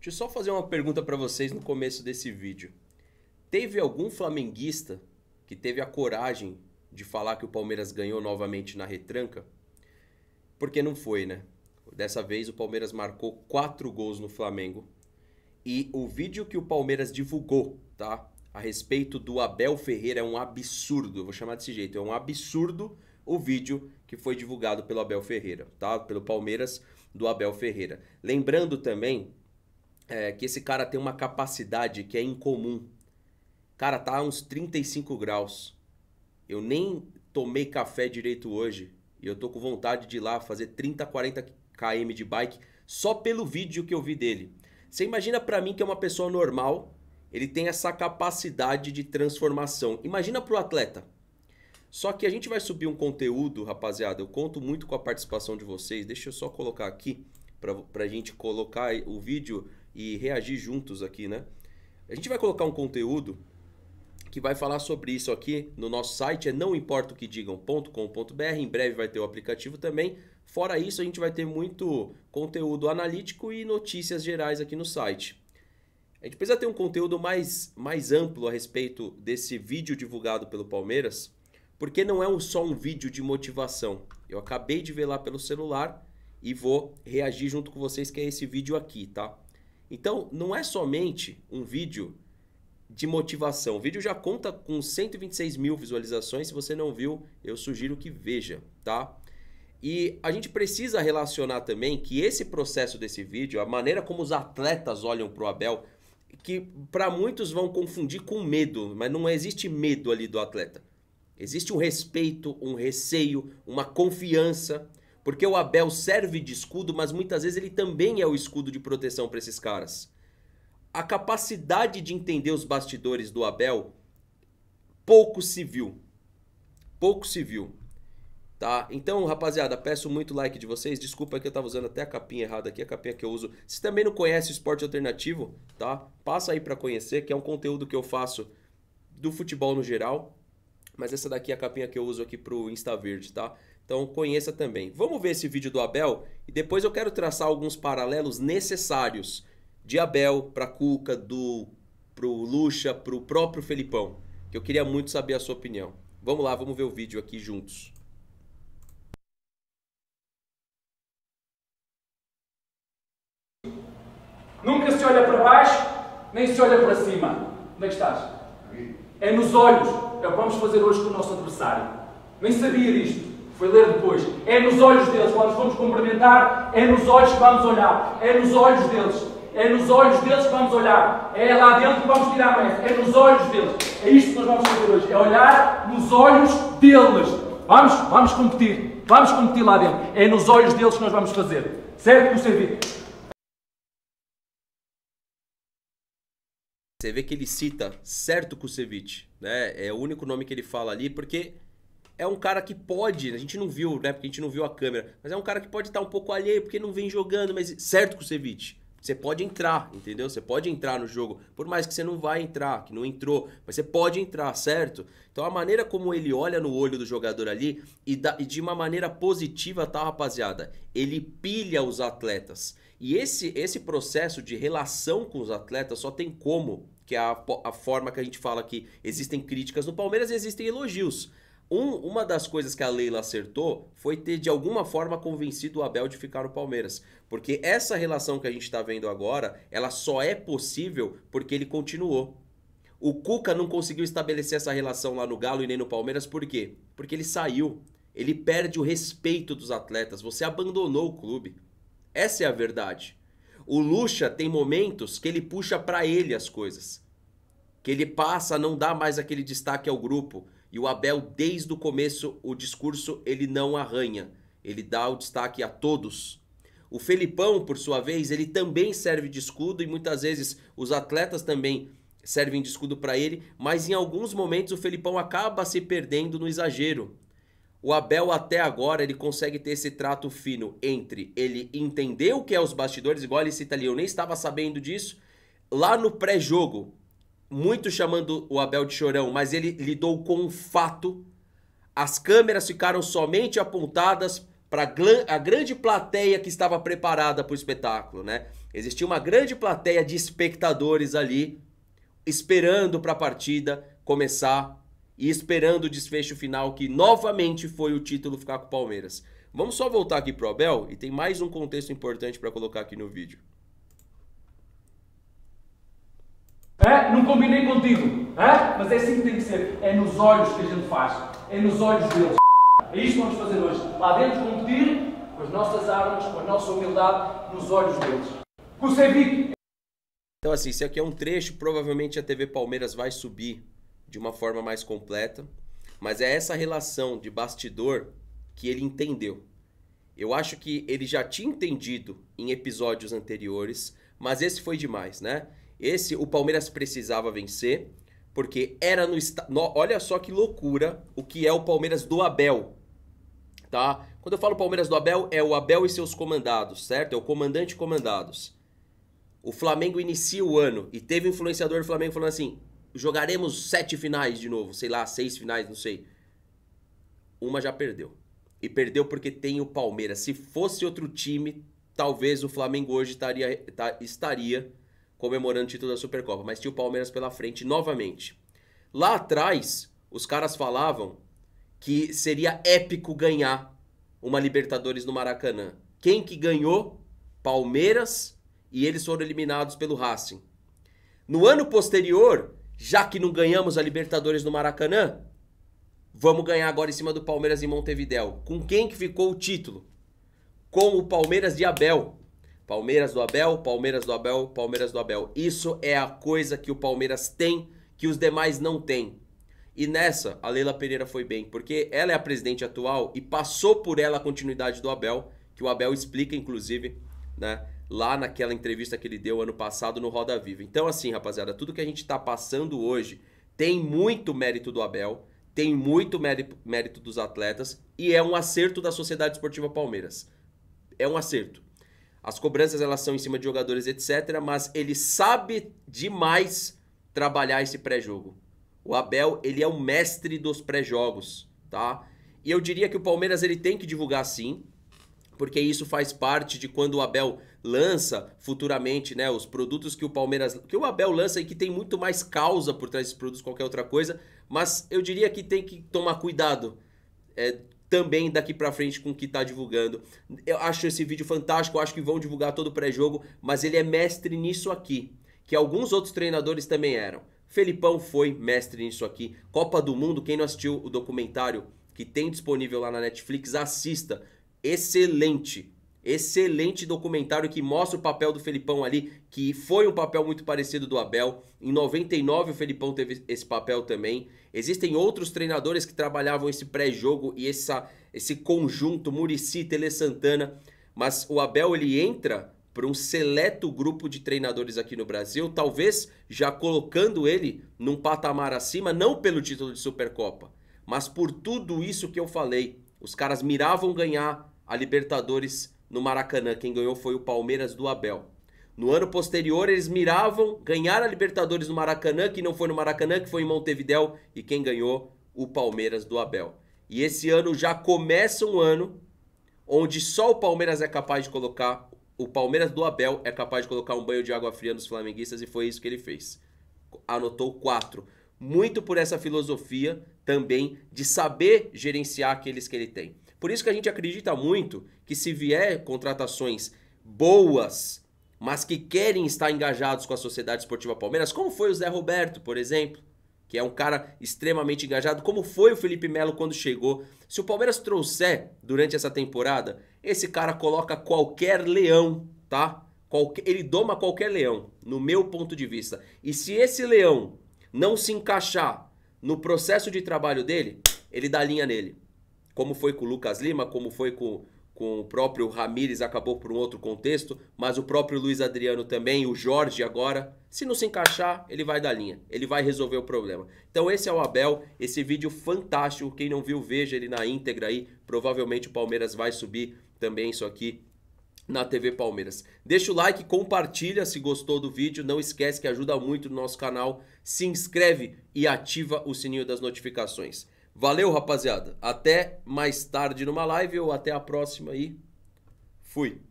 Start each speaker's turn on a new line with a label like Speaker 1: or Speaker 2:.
Speaker 1: Deixa eu só fazer uma pergunta para vocês no começo desse vídeo. Teve algum flamenguista que teve a coragem de falar que o Palmeiras ganhou novamente na retranca? Porque não foi, né? Dessa vez o Palmeiras marcou quatro gols no Flamengo. E o vídeo que o Palmeiras divulgou, tá? A respeito do Abel Ferreira é um absurdo, eu vou chamar desse jeito, é um absurdo o vídeo que foi divulgado pelo Abel Ferreira, tá? Pelo Palmeiras do Abel Ferreira. Lembrando também é, que esse cara tem uma capacidade que é incomum. Cara, tá a uns 35 graus. Eu nem tomei café direito hoje. E eu tô com vontade de ir lá fazer 30, 40 km de bike só pelo vídeo que eu vi dele. Você imagina para mim que é uma pessoa normal, ele tem essa capacidade de transformação. Imagina para o atleta. Só que a gente vai subir um conteúdo, rapaziada. Eu conto muito com a participação de vocês. Deixa eu só colocar aqui para a gente colocar o vídeo e reagir juntos aqui, né? A gente vai colocar um conteúdo que vai falar sobre isso aqui no nosso site, é não importa o que digam.com.br, em breve vai ter o aplicativo também. Fora isso, a gente vai ter muito conteúdo analítico e notícias gerais aqui no site. A gente precisa ter um conteúdo mais, mais amplo a respeito desse vídeo divulgado pelo Palmeiras, porque não é só um vídeo de motivação. Eu acabei de ver lá pelo celular e vou reagir junto com vocês, que é esse vídeo aqui, tá? Então, não é somente um vídeo de motivação. O vídeo já conta com 126 mil visualizações. Se você não viu, eu sugiro que veja, tá? E a gente precisa relacionar também que esse processo desse vídeo, a maneira como os atletas olham para o Abel, que para muitos vão confundir com medo, mas não existe medo ali do atleta. Existe um respeito, um receio, uma confiança porque o Abel serve de escudo, mas muitas vezes ele também é o escudo de proteção para esses caras. A capacidade de entender os bastidores do Abel pouco se viu. Pouco se viu. Tá? Então, rapaziada, peço muito like de vocês. Desculpa que eu tava usando até a capinha errada aqui, a capinha que eu uso. Se também não conhece o esporte alternativo, tá? Passa aí para conhecer, que é um conteúdo que eu faço do futebol no geral. Mas essa daqui é a capinha que eu uso aqui pro Insta Verde, tá? Então conheça também. Vamos ver esse vídeo do Abel e depois eu quero traçar alguns paralelos necessários de Abel para Cuca, do pro Lucha, pro próprio Felipão, que eu queria muito saber a sua opinião. Vamos lá, vamos ver o vídeo aqui juntos. Nunca se olha para baixo, nem se olha para cima. Onde é que estás? É nos olhos. É o que vamos fazer hoje com o nosso adversário. Nem sabia disto. Foi ler depois. É nos olhos deles, quando nos vamos cumprimentar, é nos olhos que vamos olhar. É nos olhos deles. É nos olhos deles que vamos olhar. É lá dentro que vamos tirar a mente. É nos olhos deles. É isto que nós vamos fazer hoje. É olhar nos olhos deles. Vamos, vamos competir. Vamos competir lá dentro. É nos olhos deles que nós vamos fazer. Certo? O servir. Você vê que ele cita certo Kusevich, né? É o único nome que ele fala ali, porque é um cara que pode, a gente não viu, né? Porque a gente não viu a câmera, mas é um cara que pode estar um pouco alheio porque não vem jogando, mas certo com o Ceviche. Você pode entrar, entendeu? Você pode entrar no jogo, por mais que você não vai entrar, que não entrou, mas você pode entrar, certo? Então a maneira como ele olha no olho do jogador ali e, da, e de uma maneira positiva, tá, rapaziada? Ele pilha os atletas. E esse esse processo de relação com os atletas só tem como, que é a, a forma que a gente fala que existem críticas no Palmeiras e existem elogios. Um, uma das coisas que a Leila acertou foi ter de alguma forma convencido o Abel de ficar no Palmeiras. Porque essa relação que a gente está vendo agora, ela só é possível porque ele continuou. O Cuca não conseguiu estabelecer essa relação lá no Galo e nem no Palmeiras, por quê? Porque ele saiu. Ele perde o respeito dos atletas. Você abandonou o clube. Essa é a verdade. O Lucha tem momentos que ele puxa para ele as coisas. Que ele passa a não dar mais aquele destaque ao grupo e o Abel, desde o começo, o discurso ele não arranha. Ele dá o destaque a todos. O Felipão, por sua vez, ele também serve de escudo e muitas vezes os atletas também servem de escudo para ele, mas em alguns momentos o Felipão acaba se perdendo no exagero. O Abel até agora ele consegue ter esse trato fino entre ele entender o que é os bastidores, igual ele cita ali, eu nem estava sabendo disso, lá no pré-jogo, muito chamando o Abel de chorão, mas ele lidou com um fato. As câmeras ficaram somente apontadas para a grande plateia que estava preparada para o espetáculo, né? Existia uma grande plateia de espectadores ali esperando para a partida começar e esperando o desfecho final que novamente foi o título ficar com o Palmeiras. Vamos só voltar aqui pro Abel e tem mais um contexto importante para colocar aqui no vídeo. É? Não combinei contigo. É? Mas é assim que tem que ser. É nos olhos que a gente faz. É nos olhos deles. É isto que vamos fazer hoje. Lá dentro competir com as nossas armas, com a nossa humildade, nos olhos deles. Kusevic. Então assim, se aqui é um trecho, provavelmente a TV Palmeiras vai subir de uma forma mais completa. Mas é essa relação de bastidor que ele entendeu. Eu acho que ele já tinha entendido em episódios anteriores, mas esse foi demais, né? Esse o Palmeiras precisava vencer, porque era no, olha só que loucura o que é o Palmeiras do Abel, tá? Quando eu falo Palmeiras do Abel, é o Abel e seus comandados, certo? É o comandante comandados. O Flamengo inicia o ano e teve um influenciador do Flamengo falando assim: jogaremos sete finais de novo, sei lá, seis finais, não sei. Uma já perdeu. E perdeu porque tem o Palmeiras. Se fosse outro time, talvez o Flamengo hoje estaria, estaria comemorando o título da Supercopa, mas tinha o Palmeiras pela frente novamente. Lá atrás, os caras falavam que seria épico ganhar uma Libertadores no Maracanã. Quem que ganhou? Palmeiras e eles foram eliminados pelo Racing. No ano posterior, já que não ganhamos a Libertadores no Maracanã, vamos ganhar agora em cima do Palmeiras em Montevidéu. Com quem que ficou o título? Com o Palmeiras de Abel. Palmeiras do Abel, Palmeiras do Abel, Palmeiras do Abel. Isso é a coisa que o Palmeiras tem que os demais não têm. E nessa, a Leila Pereira foi bem, porque ela é a presidente atual e passou por ela a continuidade do Abel, que o Abel explica, inclusive, né, lá naquela entrevista que ele deu ano passado no Roda Viva. Então, assim, rapaziada, tudo que a gente está passando hoje tem muito mérito do Abel, tem muito mérito, mérito dos atletas e é um acerto da Sociedade Esportiva Palmeiras. É um acerto. As cobranças elas são em cima de jogadores, etc. Mas ele sabe demais trabalhar esse pré-jogo. O Abel ele é o mestre dos pré-jogos, tá? E eu diria que o Palmeiras ele tem que divulgar sim, porque isso faz parte de quando o Abel lança futuramente, né, os produtos que o Palmeiras, que o Abel lança e que tem muito mais causa por trás desses produtos qualquer outra coisa, mas eu diria que tem que tomar cuidado. É, também daqui para frente com o que tá divulgando. Eu acho esse vídeo fantástico, acho que vão divulgar todo o pré-jogo, mas ele é mestre nisso aqui, que alguns outros treinadores também eram. Felipão foi mestre nisso aqui. Copa do Mundo, quem não assistiu o documentário que tem disponível lá na Netflix, assista. Excelente, Excelente documentário que mostra o papel do Felipão ali, que foi um papel muito parecido do Abel. Em 99 o Felipão teve esse papel também. Existem outros treinadores que trabalhavam esse pré-jogo e essa, esse conjunto Murici, Tele Santana, mas o Abel ele entra para um seleto grupo de treinadores aqui no Brasil, talvez já colocando ele num patamar acima, não pelo título de Supercopa, mas por tudo isso que eu falei. Os caras miravam ganhar a Libertadores no Maracanã. Quem ganhou foi o Palmeiras do Abel. No ano posterior, eles miravam ganhar a Libertadores no Maracanã, que não foi no Maracanã, que foi em Montevidéu, e quem ganhou? O Palmeiras do Abel. E esse ano já começa um ano onde só o Palmeiras é capaz de colocar, o Palmeiras do Abel é capaz de colocar um banho de água fria nos flamenguistas, e foi isso que ele fez. Anotou quatro. Muito por essa filosofia também de saber gerenciar aqueles que ele tem. Por isso que a gente acredita muito que se vier contratações boas, mas que querem estar engajados com a Sociedade Esportiva Palmeiras, como foi o Zé Roberto, por exemplo, que é um cara extremamente engajado, como foi o Felipe Melo quando chegou. Se o Palmeiras trouxer durante essa temporada, esse cara coloca qualquer leão, tá? Qualque... ele doma qualquer leão, no meu ponto de vista. E se esse leão não se encaixar no processo de trabalho dele, ele dá linha nele como foi com o Lucas Lima, como foi com, com o próprio Ramires, acabou por um outro contexto, mas o próprio Luiz Adriano também, o Jorge agora, se não se encaixar, ele vai da linha, ele vai resolver o problema. Então esse é o Abel, esse vídeo fantástico, quem não viu, veja ele na íntegra aí, provavelmente o Palmeiras vai subir também isso aqui na TV Palmeiras. Deixa o like, compartilha se gostou do vídeo, não esquece que ajuda muito no nosso canal, se inscreve e ativa o sininho das notificações. Valeu, rapaziada. Até mais tarde numa live ou até a próxima aí fui.